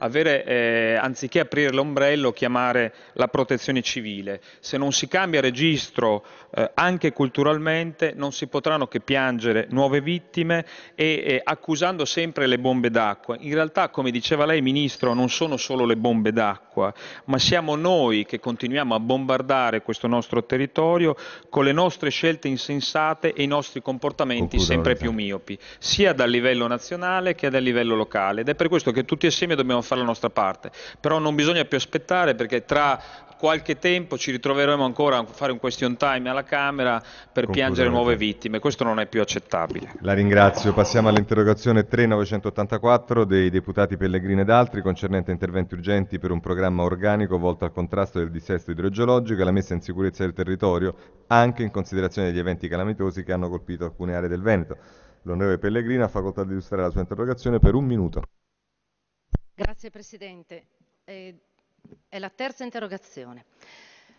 avere, eh, anziché aprire l'ombrello, chiamare la protezione civile. Se non si cambia registro eh, anche culturalmente non si potranno che piangere nuove vittime e eh, accusando sempre le bombe d'acqua. In realtà, come diceva lei Ministro, non sono solo le bombe d'acqua, ma siamo noi che continuiamo a bombardare questo nostro territorio con le nostre scelte insensate e i nostri comportamenti sempre più miopi, sia dal livello nazionale che dal livello locale. Ed è per questo che tutti e insieme dobbiamo fare la nostra parte, però non bisogna più aspettare perché tra qualche tempo ci ritroveremo ancora a fare un question time alla Camera per piangere nuove vittime, questo non è più accettabile. La ringrazio, passiamo all'interrogazione 3984 dei deputati Pellegrini ed altri concernente interventi urgenti per un programma organico volto al contrasto del dissesto idrogeologico e alla messa in sicurezza del territorio, anche in considerazione degli eventi calamitosi che hanno colpito alcune aree del Veneto. L'onorevole Pellegrino ha facoltà di illustrare la sua interrogazione per un minuto. Grazie Presidente. Eh, è la terza interrogazione.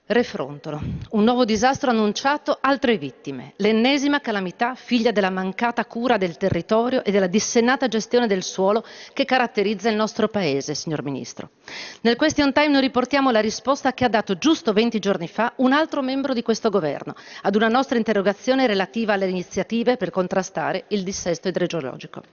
Refrontolo. Un nuovo disastro annunciato, altre vittime. L'ennesima calamità figlia della mancata cura del territorio e della dissennata gestione del suolo che caratterizza il nostro Paese, signor Ministro. Nel question time noi riportiamo la risposta che ha dato giusto 20 giorni fa un altro membro di questo Governo ad una nostra interrogazione relativa alle iniziative per contrastare il dissesto idrogeologico.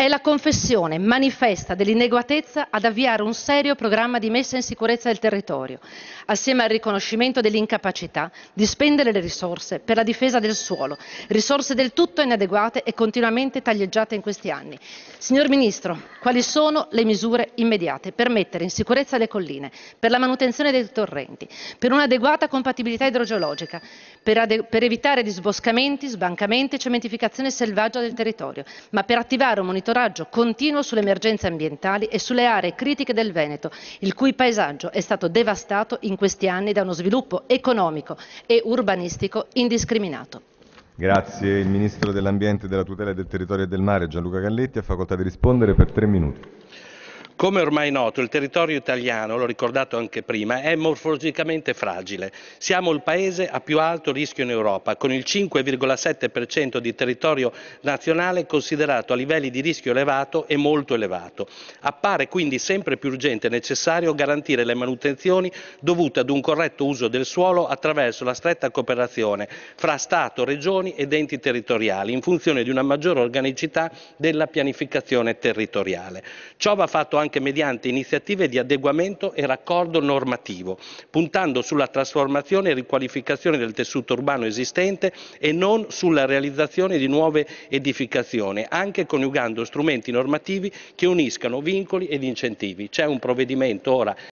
È la confessione manifesta dell'ineguatezza ad avviare un serio programma di messa in sicurezza del territorio, assieme al riconoscimento dell'incapacità di spendere le risorse per la difesa del suolo, risorse del tutto inadeguate e continuamente taglieggiate in questi anni. Signor Ministro, quali sono le misure immediate per mettere in sicurezza le colline, per la manutenzione dei torrenti, per un'adeguata compatibilità idrogeologica, per, per evitare disboscamenti, sbancamenti e cementificazione selvaggia del territorio, ma per attivare un monitoraggio monitoraggio continuo sulle emergenze ambientali e sulle aree critiche del Veneto, il cui paesaggio è stato devastato in questi anni da uno sviluppo economico e urbanistico indiscriminato. Grazie il Ministro dell'Ambiente, della Tutela del Territorio e del Mare Gianluca Galletti ha facoltà di rispondere per tre minuti. Come ormai noto, il territorio italiano, l'ho ricordato anche prima, è morfologicamente fragile. Siamo il paese a più alto rischio in Europa, con il 5,7% di territorio nazionale considerato a livelli di rischio elevato e molto elevato. Appare quindi sempre più urgente e necessario garantire le manutenzioni dovute ad un corretto uso del suolo attraverso la stretta cooperazione fra Stato, Regioni ed enti territoriali, in funzione di una maggiore organicità della pianificazione territoriale. Ciò va fatto anche anche mediante iniziative di adeguamento e raccordo normativo, puntando sulla trasformazione e riqualificazione del tessuto urbano esistente e non sulla realizzazione di nuove edificazioni, anche coniugando strumenti normativi che uniscano vincoli ed incentivi. C'è un provvedimento ora